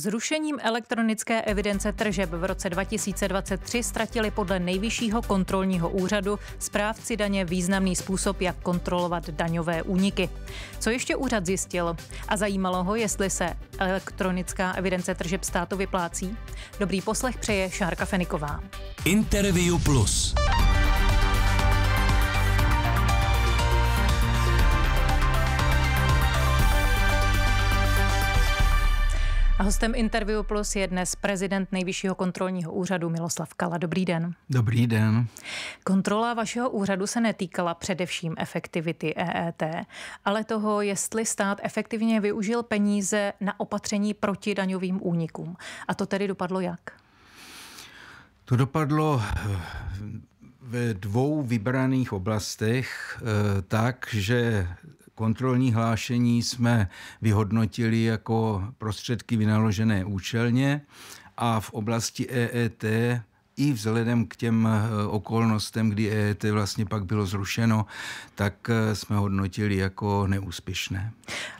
Zrušením elektronické evidence tržeb v roce 2023 ztratili podle nejvyššího kontrolního úřadu správci daně významný způsob, jak kontrolovat daňové úniky. Co ještě úřad zjistil? A zajímalo ho, jestli se elektronická evidence tržeb státu vyplácí? Dobrý poslech přeje Šárka Feniková. Interview Plus. A hostem Interview Plus je dnes prezident Nejvyššího kontrolního úřadu Miloslav Kala. Dobrý den. Dobrý den. Kontrola vašeho úřadu se netýkala především efektivity EET, ale toho, jestli stát efektivně využil peníze na opatření proti daňovým únikům. A to tedy dopadlo jak? To dopadlo eh, ve dvou vybraných oblastech eh, tak, že Kontrolní hlášení jsme vyhodnotili jako prostředky vynaložené účelně a v oblasti EET i vzhledem k těm eh, okolnostem, kdy EET vlastně pak bylo zrušeno, tak eh, jsme hodnotili jako neúspěšné.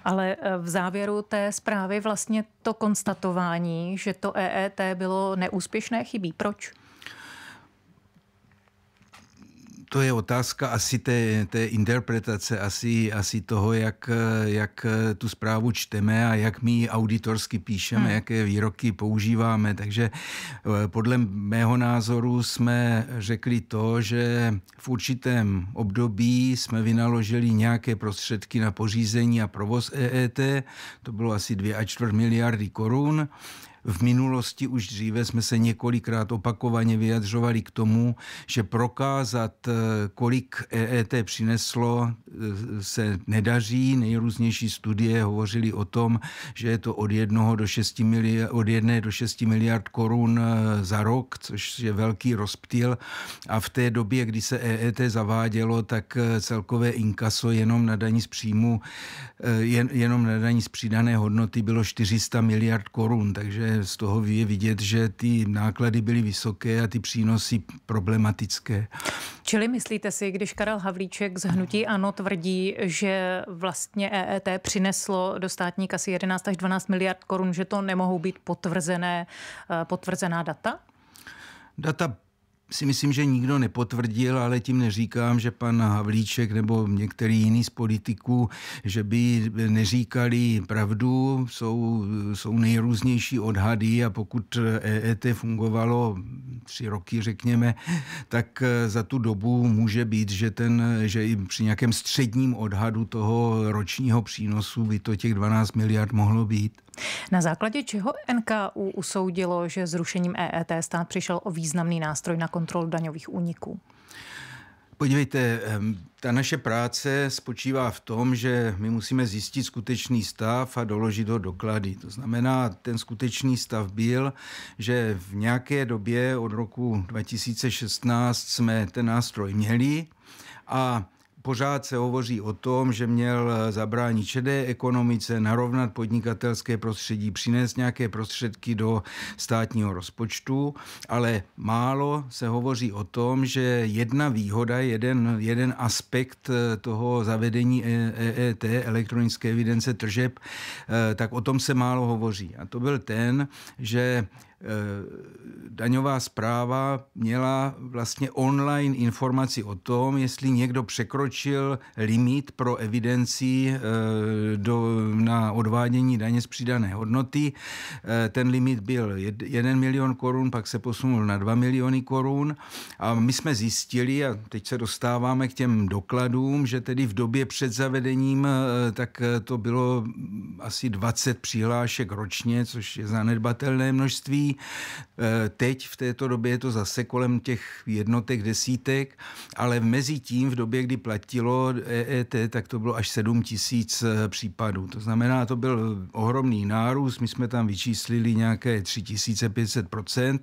Ale eh, v závěru té zprávy vlastně to konstatování, že to EET bylo neúspěšné, chybí. Proč? to je otázka asi té, té interpretace, asi, asi toho, jak, jak tu zprávu čteme a jak my ji auditorsky píšeme, hmm. jaké výroky používáme. Takže eh, podle mého názoru jsme řekli to, že v určitém období jsme vynaložili nějaké prostředky na pořízení a provoz EET, to bylo asi 2,4 miliardy korun v minulosti už dříve jsme se několikrát opakovaně vyjadřovali k tomu, že prokázat, eh, kolik EET přineslo, eh, se nedaří. Nejrůznější studie hovořily o tom, že je to od jednoho do 6 miliard, od jedné do 6 miliard korun eh, za rok, což je velký rozptyl. A v té době, kdy se EET zavádělo, tak celkové inkaso jenom na daní z příjmu, jen, jenom na daní z přidané hodnoty bylo 400 miliard korun. Takže z toho je vidět, že ty náklady byly vysoké a ty přínosy problematické. Čili myslíte si, když Karel Havlíček z Hnutí Ano tvrdí, že vlastně EET přineslo do státní kasy 11 až 12 miliard korun, že to nemohou být potvrzené, eh, potvrzená data? Data si myslím, že nikdo nepotvrdil, ale tím neříkám, že pan Havlíček nebo některý jiný z politiků, že by neříkali pravdu. Jsou, jsou nejrůznější odhady a pokud EET fungovalo tři roky, řekněme, tak za tu dobu může být, že, ten, že i při nějakém středním odhadu toho ročního přínosu by to těch 12 miliard mohlo být. Na základě čeho NKU usoudilo, že zrušením EET stát přišel o významný nástroj na kontrolu daňových úniků? Podívejte, ta naše práce spočívá v tom, že my musíme zjistit skutečný stav a doložit ho doklady. To znamená, ten skutečný stav byl, že v nějaké době od roku 2016 jsme ten nástroj měli a pořád se hovoří o tom, že měl eh, zabránit šedé ekonomice, narovnat podnikatelské prostředí, přinést nějaké prostředky do státního rozpočtu, ale málo se hovoří o tom, že jedna výhoda, jeden, jeden aspekt eh, toho zavedení EET, e, elektronické evidence tržeb, eh, tak o tom se málo hovoří. A to byl ten, že Eh, daňová zpráva měla vlastně online informaci o tom, jestli někdo překročil limit pro evidenci eh, do odvádění daně z přidané hodnoty. Eh, ten limit byl 1 milion korun, pak se posunul na 2 miliony korun a my jsme zjistili, a teď se dostáváme k těm dokladům, že tedy v době před zavedením eh, tak eh, to bylo asi 20 přihlášek ročně, což je zanedbatelné množství. Teď v této době je to zase kolem těch jednotek, desítek, ale mezi tím v době, kdy platilo EET, e tak to bylo až 7 tisíc případů. To znamená, znamená, to byl ohromný nárůst, my jsme tam vyčíslili nějaké 3500%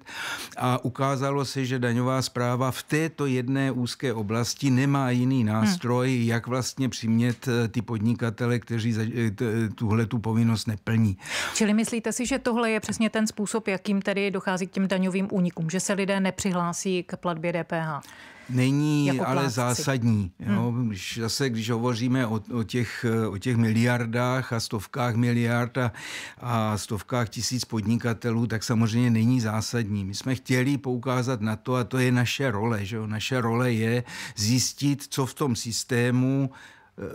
a ukázalo se, že daňová zpráva v této jedné úzké oblasti nemá jiný nástroj, hmm. jak vlastně přimět eh, ty podnikatele, kteří eh, eh, tuhle tu povinnost neplní. Čili myslíte si, že tohle je přesně ten způsob, jakým tedy dochází k těm daňovým únikům, že se lidé nepřihlásí k platbě DPH? není jako ale plátci. zásadní. Jo? Hmm. Když, zase, když hovoříme o, o, těch, o těch miliardách a stovkách miliard a, a stovkách tisíc podnikatelů, tak samozřejmě není zásadní. My jsme chtěli poukázat na to, a to je naše role. Že jo? Naše role je zjistit, co v tom systému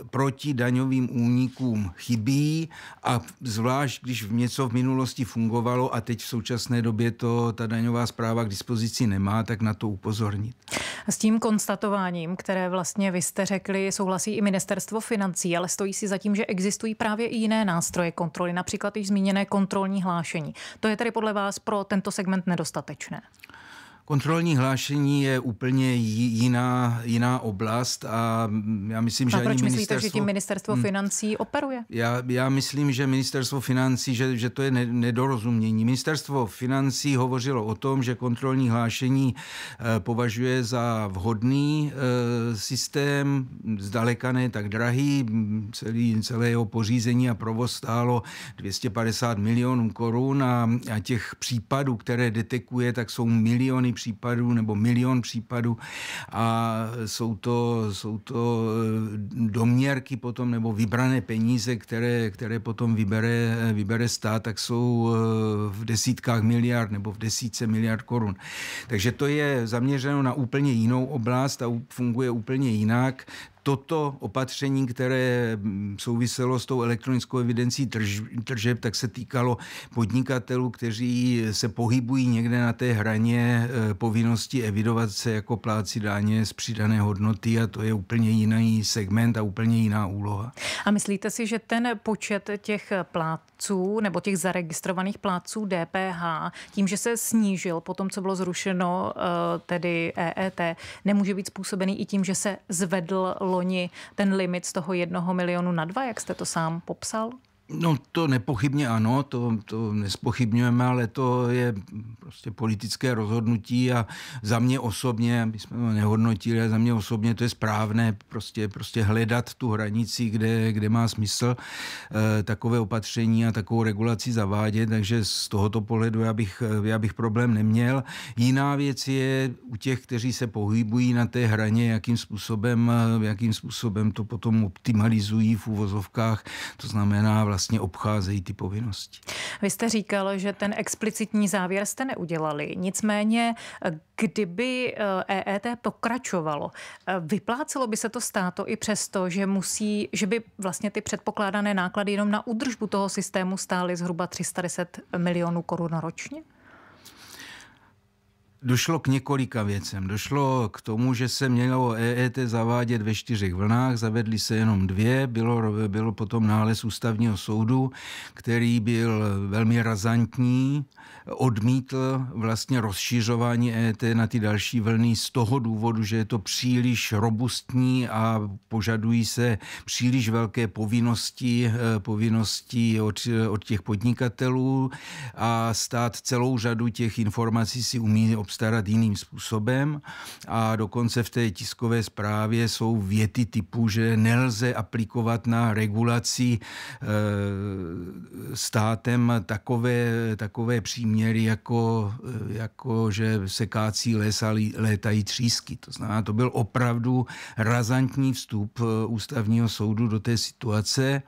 proti daňovým únikům chybí a zvlášť, když něco v minulosti fungovalo a teď v současné době to ta daňová zpráva k dispozici nemá, tak na to upozornit. A s tím konstatováním, které vlastně vy jste řekli, souhlasí i ministerstvo financí, ale stojí si zatím, že existují právě i jiné nástroje kontroly, například již zmíněné kontrolní hlášení. To je tedy podle vás pro tento segment nedostatečné? Kontrolní hlášení je úplně jiná, jiná oblast a já myslím, a že proč ani myslíte, ministerstvo... že tím ministerstvo hm. financí operuje? Já, já myslím, že ministerstvo financí, že, že to je nedorozumění. Ministerstvo financí hovořilo o tom, že kontrolní hlášení eh, považuje za vhodný eh, systém, zdaleka ne tak drahý, celý, celé jeho pořízení a provoz stálo 250 milionů korun a, a těch případů, které detekuje, tak jsou miliony případů nebo milion případů a jsou to, jsou to eh, doměrky potom nebo vybrané peníze, které, které potom vybere, vybere stát, tak jsou eh, v desítkách miliard nebo v desítce miliard korun. Takže to je zaměřeno na úplně jinou oblast a funguje úplně jinak toto opatření, které mm, souviselo s tou elektronickou evidencí tržeb, tak se týkalo podnikatelů, kteří se pohybují někde na té hraně e, povinnosti evidovat se jako pláci dáně z přidané hodnoty a to je úplně jiný segment a úplně jiná úloha. A myslíte si, že ten počet těch plátců nebo těch zaregistrovaných plátců DPH, tím, že se snížil po tom, co bylo zrušeno, e, tedy EET, nemůže být způsobený i tím, že se zvedl loni ten limit z toho jednoho milionu na dva, jak jste to sám popsal? No to nepochybně ano, to, to nespochybňujeme, ale to je prostě politické rozhodnutí a za mě osobně, my jsme to nehodnotili, ale za mě osobně to je správné prostě, prostě hledat tu hranici, kde, kde má smysl e, takové opatření a takovou regulaci zavádět, takže z tohoto pohledu já bych, já bych problém neměl. Jiná věc je u těch, kteří se pohybují na té hraně, jakým způsobem, eh, jakým způsobem to potom optimalizují v úvozovkách, to znamená vlastně obcházejí ty povinnosti. Vy jste říkal, že ten explicitní závěr jste neudělali. Nicméně, kdyby EET eh, e pokračovalo, eh, vyplácelo by se to státo i přesto, že musí, že by vlastně ty předpokládané náklady jenom na údržbu toho systému stály zhruba 310 milionů korun ročně? Došlo k několika věcem. Došlo k tomu, že se mělo EET zavádět ve čtyřech vlnách, zavedly se jenom dvě, bylo, bylo potom nález ústavního soudu, který byl velmi razantní, odmítl vlastně rozšířování EET na ty další vlny z toho důvodu, že je to příliš robustní a požadují se příliš velké povinnosti, eh, povinnosti od, od těch podnikatelů a stát celou řadu těch informací si umí obsahovat obstarat jiným způsobem a dokonce v té tiskové zprávě jsou věty typu, že nelze aplikovat na regulaci eh, státem takové, takové příměry, jako, eh, jako že sekácí les a létají třísky. To znamená, to byl opravdu razantní vstup eh, ústavního soudu do té situace.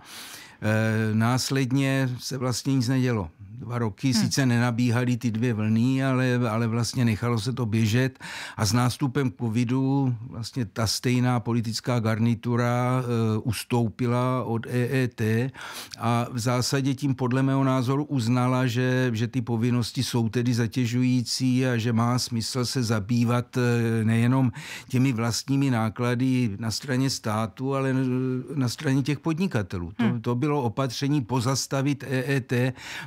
Následně se vlastně nic nedělo dva roky. Hmm. Sice nenabíhaly ty dvě vlny, ale, ale vlastně nechalo se to běžet. A s nástupem covidu vlastně ta stejná politická garnitura e, ustoupila od EET a v zásadě tím podle mého názoru uznala, že, že ty povinnosti jsou tedy zatěžující a že má smysl se zabývat eh, nejenom těmi vlastními náklady na straně státu, ale eh, na straně těch podnikatelů. Hmm. To, hm. to bylo opatření pozastavit EET,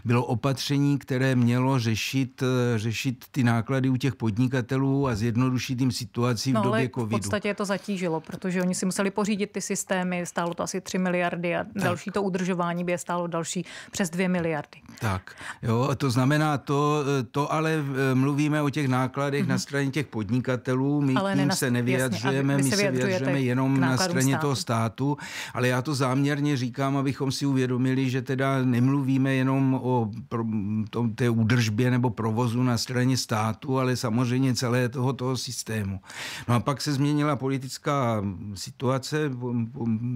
bylo opatření opatření, které mělo řešit, eh, řešit ty náklady u těch podnikatelů a zjednodušit jim situaci v no, době covidu. v podstatě je to zatížilo, protože oni si museli pořídit ty systémy, stálo to asi 3 miliardy a tak. další to udržování by je stálo další přes 2 miliardy. Tak, jo, to znamená to, eh, to ale eh, mluvíme o těch nákladech mm-hmm. na mhm. straně těch podnikatelů, my ale tím ne na, se nevyjadřujeme, jasně, my se vyjadřujeme jenom na straně státu. toho státu, ale já to záměrně říkám, abychom si uvědomili, že teda nemluvíme jenom o pro, to, té údržbě nebo provozu na straně státu, ale samozřejmě celé toho, toho systému. No a pak se změnila politická situace,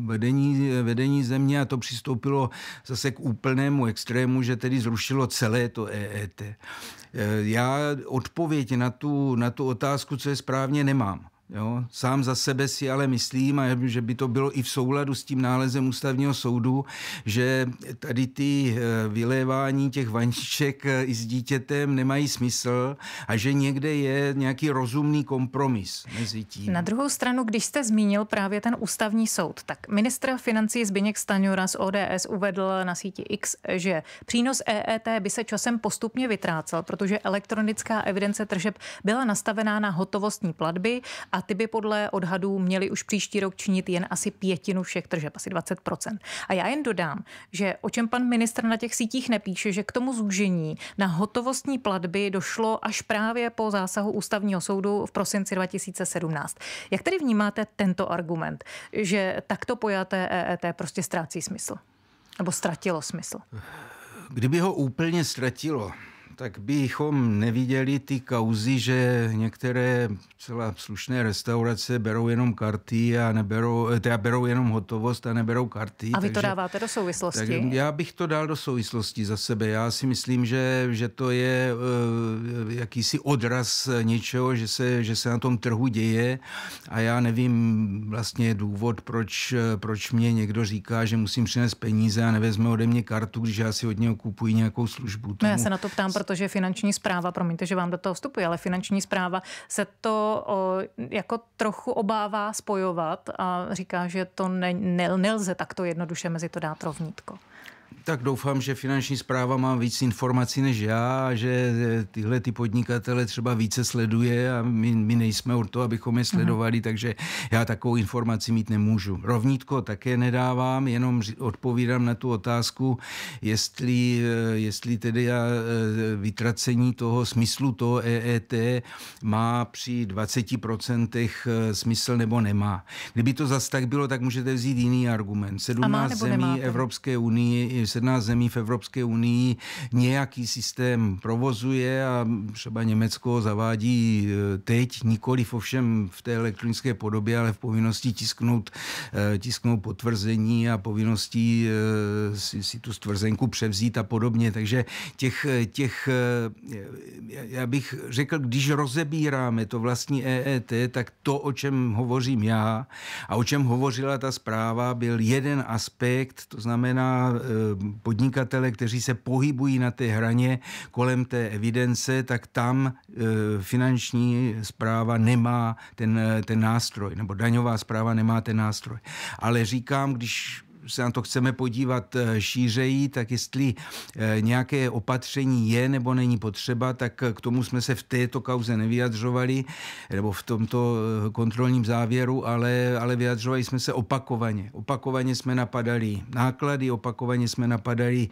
vedení, vedení země a to přistoupilo zase k úplnému extrému, že tedy zrušilo celé to EET. E, já odpověď na tu, na tu otázku, co je správně, nemám. Jo? Sám za sebe si ale myslím, a že by to bylo i v souladu s tím nálezem ústavního soudu, že tady ty eh, vylévání těch vaníček eh, i s dítětem nemají smysl a že někde je nějaký rozumný kompromis mezi tím. Na druhou stranu, když jste zmínil právě ten ústavní soud, tak ministr financí Zbigněk Staňura z ODS uvedl na síti X, že přínos EET by se časem postupně vytrácel, protože elektronická evidence tržeb byla nastavená na hotovostní platby a a ty by podle odhadů měly už příští rok činit jen asi pětinu všech tržeb, asi 20 A já jen dodám, že o čem pan ministr na těch sítích nepíše, že k tomu zúžení na hotovostní platby došlo až právě po zásahu ústavního soudu v prosinci 2017. Jak tedy vnímáte tento argument, že takto pojaté EET prostě ztrácí smysl? Nebo ztratilo smysl? Kdyby ho úplně ztratilo, tak bychom neviděli ty kauzy, že některé celá slušné restaurace berou jenom karty a neberou, eh, teda berou jenom hotovost a neberou karty. A vy takže, to dáváte do souvislosti? Tak já bych to dal do souvislosti za sebe. Já si myslím, že, že to je eh, jakýsi odraz něčeho, že se, že se na tom trhu děje a já nevím vlastně důvod, proč, eh, proč mě někdo říká, že musím přinést peníze a nevezme ode mě kartu, když já si od něho kupuji nějakou službu. Tomu... No já se na to ptám, proto protože finanční zpráva, promiňte, že vám do toho vstupuje, ale finanční zpráva se to jako trochu obává spojovat a říká, že to ne, ne, nelze takto jednoduše mezi to dát rovnítko. Tak doufám, že finanční zpráva má víc informací než já, že eh, tyhle ty podnikatele třeba více sleduje a my, my nejsme od to, abychom je mhm. sledovali, mm-hmm. takže já takovou informaci mít nemůžu. Rovnítko také nedávám, jenom odpovídám na tu otázku, jestli, eh, jestli tedy já eh, vytracení toho smyslu toho EET má při 20% smysl nebo nemá. Kdyby to zas tak bylo, tak můžete vzít jiný argument. 17 zemí nemá, Evropské unie 17 zemí v Evropské unii nějaký systém provozuje a třeba Německo zavádí e, teď, nikoli ovšem v té elektronické podobě, ale v povinnosti tisknout, e, tisknout potvrzení a povinnosti e, si, si tu stvrzenku převzít a podobně. Takže těch, těch, já bych řekl, když rozebíráme to vlastní EET, tak to, o čem hovořím já a o čem hovořila ta zpráva, byl jeden aspekt, to znamená podnikatele, kteří se pohybují na té hraně kolem té evidence, tak tam e, finanční zpráva nemá ten, e, ten nástroj, nebo daňová zpráva nemá ten nástroj. Ale říkám, když se na to chceme podívat eh, šířejí, tak jestli eh, nějaké opatření je nebo není potřeba, tak eh, k tomu jsme se v této kauze nevyjadřovali, nebo v tomto kontrolním závěru, ale, ale vyjadřovali jsme se opakovaně. Opakovaně jsme napadali náklady, opakovaně jsme napadali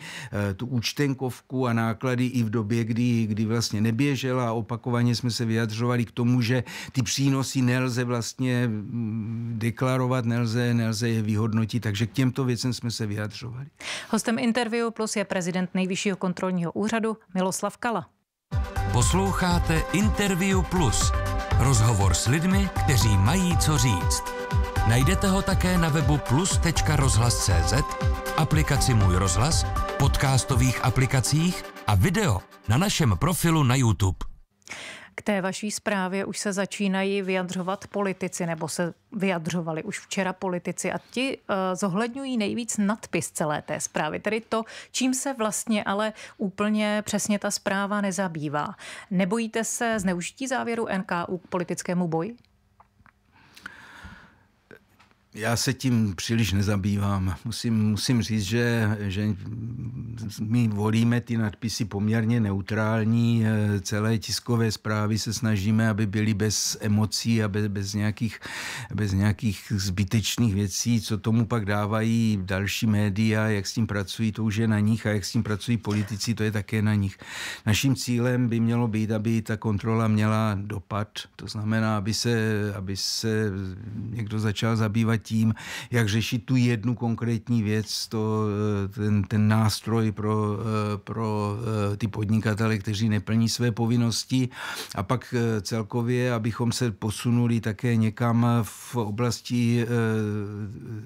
tu účtenkovku a náklady i v době, kdy, kdy vlastně neběžela opakovaně jsme se vyjadřovali k tomu, že ty přínosy nelze vlastně mm, deklarovat, nelze, nelze je vyhodnotit, takže k těmto těmto věcem jsme se vyjadřovali. Hostem Interview Plus je prezident Nejvyššího kontrolního úřadu Miloslav Kala. Posloucháte Interview Plus. Rozhovor s lidmi, kteří mají co říct. Najdete ho také na webu plus.rozhlas.cz, aplikaci Můj rozhlas, podcastových aplikacích a video na našem profilu na YouTube. K té vaší zprávě už se začínají vyjadřovat politici, nebo se vyjadřovali už včera politici a ti uh, zohledňují nejvíc nadpis celé té zprávy, tedy to, čím se vlastně ale úplně přesně ta zpráva nezabývá. Nebojíte se zneužití závěru NKU k politickému boji? Já se tím příliš nezabývám. Musím, musím říct, že, že my volíme ty nadpisy poměrně neutrální, eh, celé tiskové zprávy se snažíme, aby byly bez emocí a bez, bez, nějakých, bez nějakých zbytečných věcí, co tomu pak dávají další média, jak s tím pracují, to už je na nich a jak s tím pracují politici, to je také na nich. Naším cílem by mělo být, aby ta kontrola měla dopad, to znamená, aby se, aby se někdo začal zabývat tím, jak řešit tu jednu konkrétní věc, to, eh, ten, ten nástroj kontroly pro, eh, pro eh, ty podnikatele, kteří neplní své povinnosti a pak eh, celkově, abychom se posunuli také někam v oblasti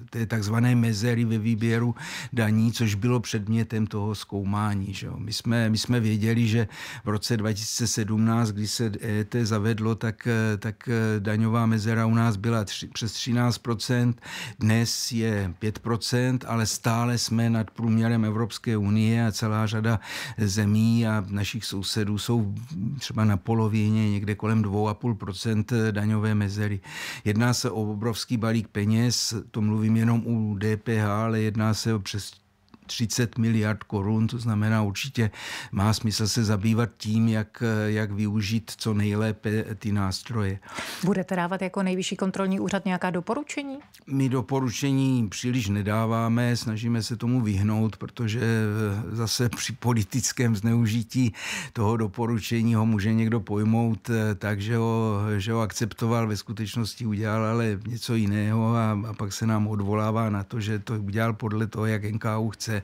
té takzvané mezery ve výběru daní, což bylo předmětem toho zkoumání. Že jo. My, jsme, my jsme věděli, že v roce 2017, kdy se EET zavedlo, tak, tak daňová mezera u nás byla tři, přes 13 dnes je 5 ale stále jsme nad průměrem Evropské unie unie a celá řada zemí a našich sousedů jsou třeba na polovině, někde kolem 2,5 daňové mezery. Jedná se o obrovský balík peněz, to mluvím jenom u DPH, ale jedná se o přes 30 miliard korun, to znamená určitě má smysl se zabývat tím, jak, jak využít co nejlépe ty nástroje. Budete dávat jako nejvyšší kontrolní úřad nějaká doporučení? My doporučení příliš nedáváme, snažíme se tomu vyhnout, protože eh, zase při politickém zneužití toho doporučení ho může někdo pojmout eh, tak, že ho, že ho akceptoval, ve skutečnosti udělal ale něco jiného a, a pak se nám odvolává na to, že to udělal podle toho, jak NKU chce se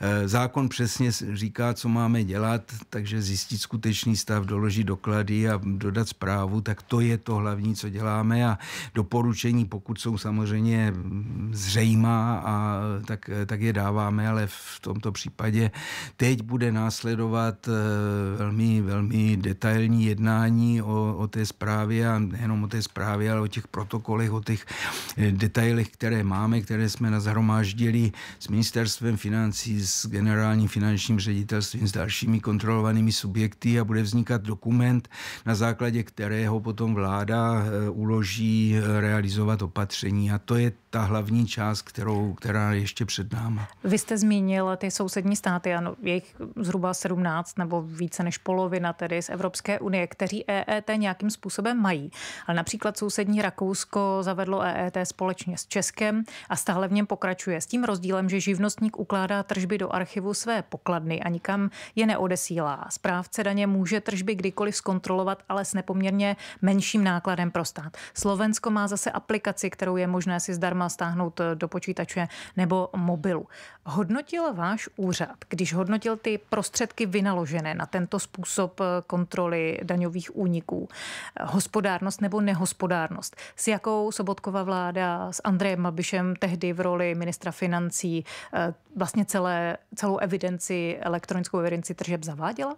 eh, Zákon přesně říká, co máme dělat, takže zjistit skutečný stav, doložit doklady a dodat zprávu, tak to je to hlavní, co děláme a doporučení, pokud jsou samozřejmě zřejmá, a tak, tak je dáváme, ale v tomto případě teď bude následovat eh, velmi, velmi detailní jednání o, o té zprávě a nejenom o té zprávě, ale o těch protokolech, o těch eh, detailech, které máme, které jsme nazhromáždili s ministerstvem financí financí, s generálním finančním ředitelstvím, s dalšími kontrolovanými subjekty a bude vznikat dokument, na základě kterého potom vláda eh, uloží eh, realizovat opatření. A to je ta hlavní část, kterou, která je ještě před náma. Vy jste zmínil ty sousední státy, ano, je jich zhruba 17 nebo více než polovina tedy z Evropské unie, kteří EET nějakým způsobem mají. Ale například sousední Rakousko zavedlo EET společně s Českem a stále v něm pokračuje. S tím rozdílem, že živnostník ukládá ukládá tržby do archivu své pokladny a nikam je neodesílá. Správce daně může tržby kdykoliv zkontrolovat, ale s nepoměrně menším nákladem pro stát. Slovensko má zase aplikaci, kterou je možné si zdarma stáhnout do počítače nebo mobilu. Hodnotil váš úřad, když hodnotil ty prostředky vynaložené na tento způsob eh, kontroly daňových úniků, hospodárnost nebo nehospodárnost, s jakou Sobotkova vláda s Andrejem Babišem tehdy v roli ministra financí vlastně vlastně celé, celou evidenci, elektronickou evidenci tržeb zaváděla?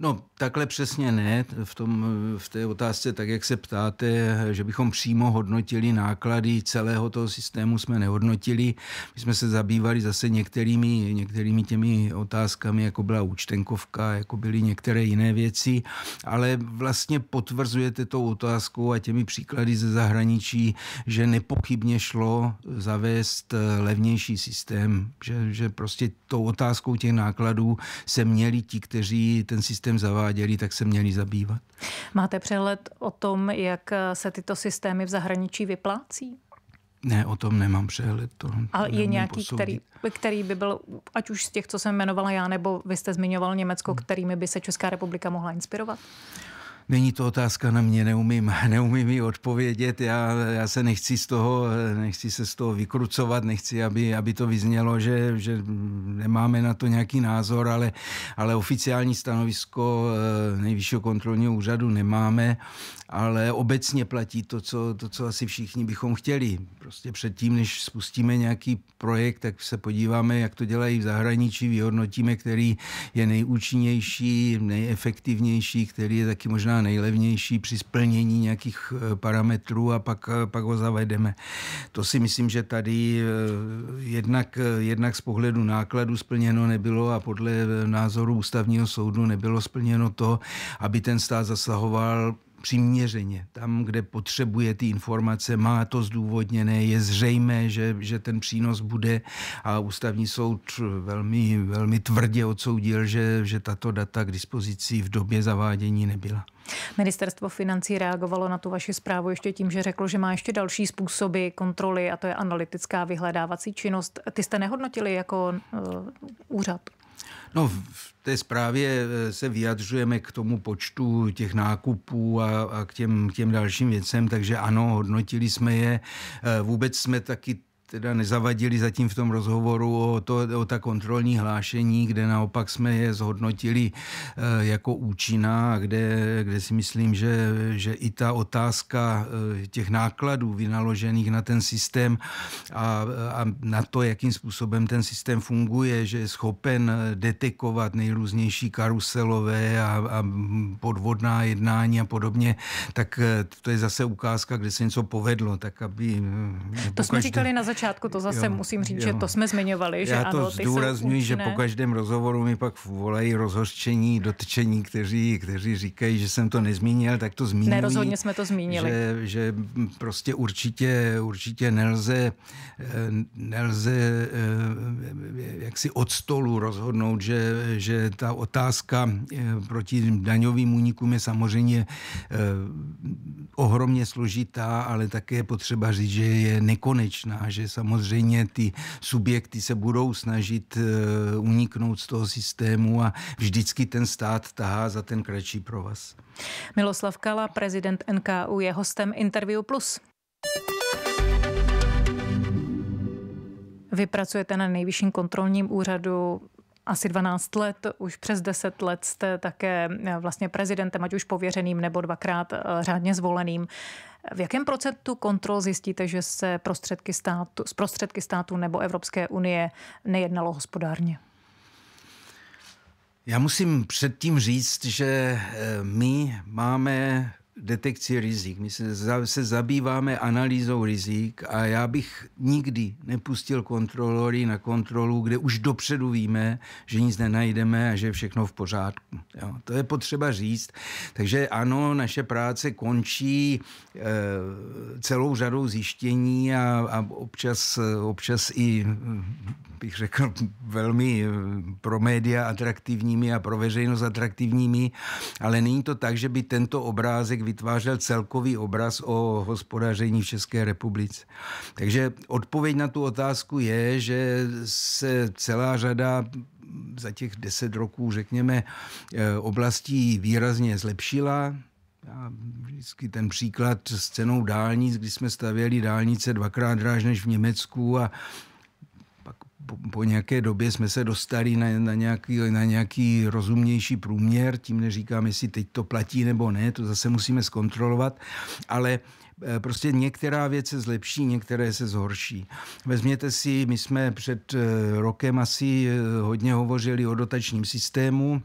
No, takhle přesně ne. V, tom, v té otázce, tak jak se ptáte, že bychom přímo hodnotili náklady celého toho systému, jsme nehodnotili. My jsme se zabývali zase některými, některými těmi otázkami, jako byla účtenkovka, jako byly některé jiné věci, ale vlastně potvrzujete tou otázkou a těmi příklady ze zahraničí, že nepochybně šlo zavést eh, levnější systém, že, že prostě tou otázkou těch nákladů se měli ti, kteří ten systém systém zaváděli, tak se měli zabývat. Máte přehled o tom, jak se tyto systémy v zahraničí vyplácí? Ne, o tom nemám přehled. To, Ale je nějaký, který, který by byl, ať už z těch, co jsem jmenovala já, nebo vy jste zmiňoval Německo, kterými by se Česká republika mohla inspirovat? Není to otázka na mě, neumím, neumím ji odpovědět. Já, já se nechci z toho, nechci se z toho vykrucovat, nechci, aby, aby to vyznělo, že, že nemáme na to nějaký názor, ale, ale oficiální stanovisko eh, nejvyššího kontrolního úřadu nemáme, ale obecně platí to co, to, co asi všichni bychom chtěli. Prostě předtím, než spustíme nějaký projekt, tak se podíváme, jak to dělají v zahraničí, vyhodnotíme, který je nejúčinnější, nejefektivnější, který je taky možná nejlevnější při splnění nějakých eh, parametrů a pak, eh, pak ho zavedeme. To si myslím, že tady eh, jednak, jednak z pohledu nákladu splněno nebylo a podle názoru ústavního soudu nebylo splněno to, aby ten stát zasahoval přiměřeně. Tam, kde potřebuje ty informace, má to zdůvodněné, je zřejmé, že, že ten přínos bude a ústavní soud velmi, velmi tvrdě odsoudil, že, že tato data k dispozici v době zavádění nebyla. Ministerstvo financí reagovalo na tu vaši zprávu ještě tím, že řeklo, že má ještě další způsoby kontroly a to je analytická vyhledávací činnost. Ty jste nehodnotili jako uh, úřad? No, v té zprávě eh, se vyjadřujeme k tomu počtu těch nákupů a, a k těm, těm dalším věcem, takže ano, hodnotili jsme je. Eh, vůbec jsme taky teda nezavadili zatím v tom rozhovoru o, to, o ta kontrolní hlášení, kde naopak jsme je zhodnotili eh, jako účinná, kde, kde si myslím, že, že i ta otázka eh, těch nákladů vynaložených na ten systém a, a na to, jakým způsobem ten systém funguje, že je schopen eh, detekovat nejrůznější karuselové a, a podvodná jednání a podobně, tak to je zase ukázka, kde se něco povedlo, tak aby... To jsme říkali na začátku začátku to zase jo, musím říct, jo. že to jsme zmiňovali. Že Já to ano, že po každém rozhovoru mi pak volají rozhořčení, dotčení, kteří, kteří říkají, že jsem to nezmínil, tak to zmínili. Ne, rozhodně jsme to zmínili. Že, že prostě určitě, určitě nelze, eh, nelze eh, jaksi od stolu rozhodnout, že, že ta otázka eh, proti daňovým únikům je samozřejmě ohromně složitá, ale také je potřeba říct, že je nekonečná, že protože samozřejmě ty subjekty se budou snažit eh, uniknout z toho systému a vždycky ten stát tahá za ten kratší provaz. Miloslav Kala, prezident NKU, je hostem Interview Plus. Vy pracujete na nejvyšším kontrolním úřadu asi 12 let, už přes 10 let jste také eh, vlastně prezidentem, ať už pověřeným nebo dvakrát eh, řádně zvoleným. V jakém procentu kontrol zjistíte, že se prostředky státu, z prostředky státu nebo Evropské unie nejednalo hospodárně? Já musím předtím říct, že eh, my máme detekci rizik. My se, se zabýváme analýzou rizik a já bych nikdy nepustil kontrolory na kontrolu, kde už dopředu víme, že nic nenajdeme a že je všechno v pořádku. Jo, to je potřeba říct. Takže ano, naše práce končí e, celou řadou zjištění a, a občas, občas i bych řekl, velmi eh, pro média atraktivními a pro veřejnost atraktivními, ale není to tak, že by tento obrázek vytvářel celkový obraz o hospodaření v České republice. Takže odpověď na tu otázku je, že se celá řada za těch deset roků, řekněme, eh, oblastí výrazně zlepšila. Já vždycky ten příklad s cenou dálnic, kdy jsme stavěli dálnice dvakrát dráž než v Německu a po, po nějaké době jsme se dostali na, na, nějaký, na nějaký rozumnější průměr, tím neříkám, jestli teď to platí nebo ne, to zase musíme zkontrolovat, ale eh, prostě některá věc se zlepší, některé se zhorší. Vezměte si, my jsme před eh, rokem asi eh, hodně hovořili o dotačním systému,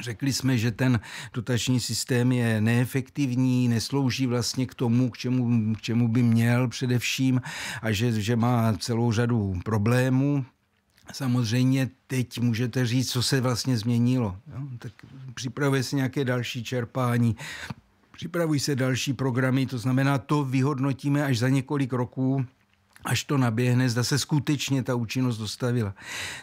Řekli jsme, že ten dotační systém je neefektivní, neslouží vlastně k tomu, k čemu, k čemu by měl především a že, že má celou řadu problémů. Samozřejmě teď můžete říct, co se vlastně změnilo. Jo? Tak připravuje se nějaké další čerpání, připravují se další programy, to znamená, to vyhodnotíme až za několik roků, až to naběhne, zda se skutečně ta účinnost dostavila.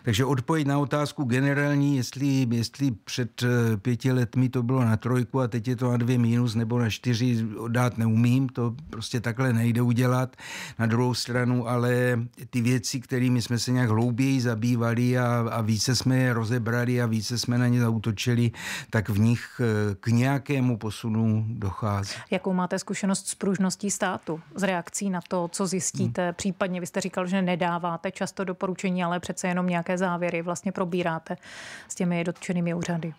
Takže odpověď na otázku generální, jestli, jestli před eh, pěti letmi to bylo na trojku a teď je to na dvě minus nebo na čtyři, dát neumím, to prostě takhle nejde udělat. Na druhou stranu, ale ty věci, kterými jsme se nějak hlouběji zabývali a, a více jsme je rozebrali a více jsme na ně zautočili, tak v nich eh, k nějakému posunu dochází. Jakou máte zkušenost s pružností státu, s reakcí na to, co zjistíte hmm případně vy jste říkal, že nedáváte často doporučení, ale přece jenom nějaké závěry vlastně probíráte s těmi dotčenými úřady.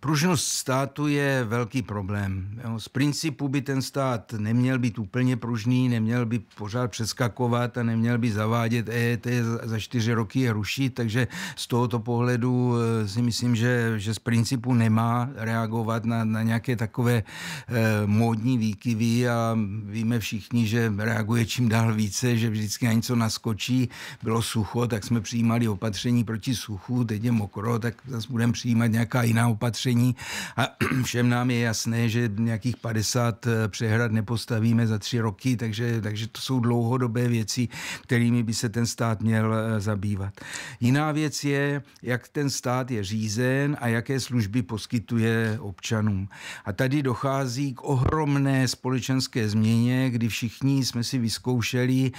Pružnost státu je velký problém. Z principu by ten stát neměl být úplně pružný, neměl by pořád přeskakovat a neměl by zavádět EET za čtyři roky je rušit, takže z tohoto pohledu eh, si myslím, že, že z principu nemá reagovat na, na nějaké takové eh, módní výkyvy a víme všichni, že reaguje čím dál více, že vždycky na něco naskočí. Bylo sucho, tak jsme přijímali opatření proti suchu, teď je mokro, tak zase budeme přijímat nějaká jiná opatření opatření a všem nám je jasné, že nějakých 50 eh, přehrad nepostavíme za tři roky, takže, takže to jsou dlouhodobé věci, kterými by se ten stát měl eh, zabývat. Jiná věc je, jak ten stát je řízen a jaké služby poskytuje občanům. A tady dochází k ohromné společenské změně, kdy všichni jsme si vyzkoušeli, eh,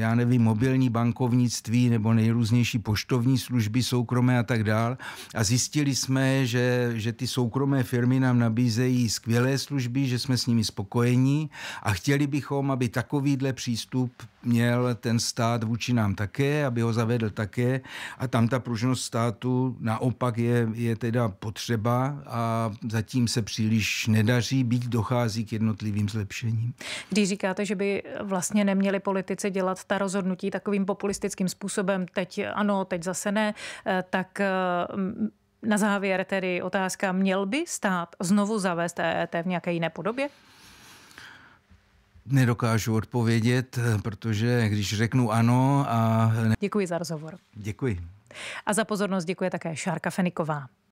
já nevím, mobilní bankovnictví nebo nejrůznější poštovní služby soukromé a tak dál. A zjistili jsme, že že ty soukromé firmy nám nabízejí skvělé služby, že jsme s nimi spokojení a chtěli bychom, aby takovýhle přístup měl ten stát vůči nám také, aby ho zavedl také a tam ta pružnost státu naopak je, je teda potřeba a zatím se příliš nedaří, být dochází k jednotlivým zlepšením. Když říkáte, že by vlastně neměli politici dělat ta rozhodnutí takovým populistickým způsobem, teď ano, teď zase ne, eh, tak eh, na závěr tedy otázka, měl by stát znovu zavést EET v nějaké jiné podobě? Nedokážu odpovědět, protože když řeknu ano a... Ne... Děkuji za rozhovor. Děkuji. A za pozornost děkuje také Šárka Feniková.